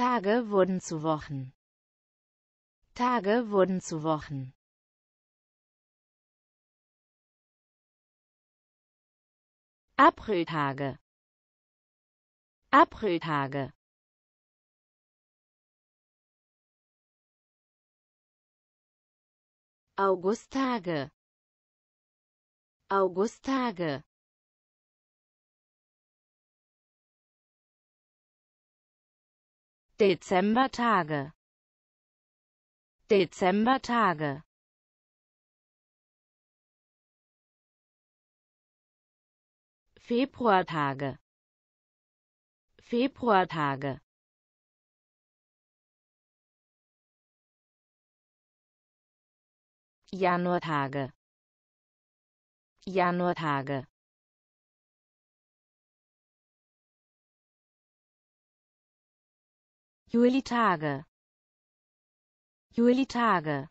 Tage wurden zu Wochen. Tage wurden zu Wochen. Apriltage Apriltage Augusttage Augusttage Dezembertage Dezembertage Februartage Februartage Januartage Januartage Jueli Tage. Jueli Tage.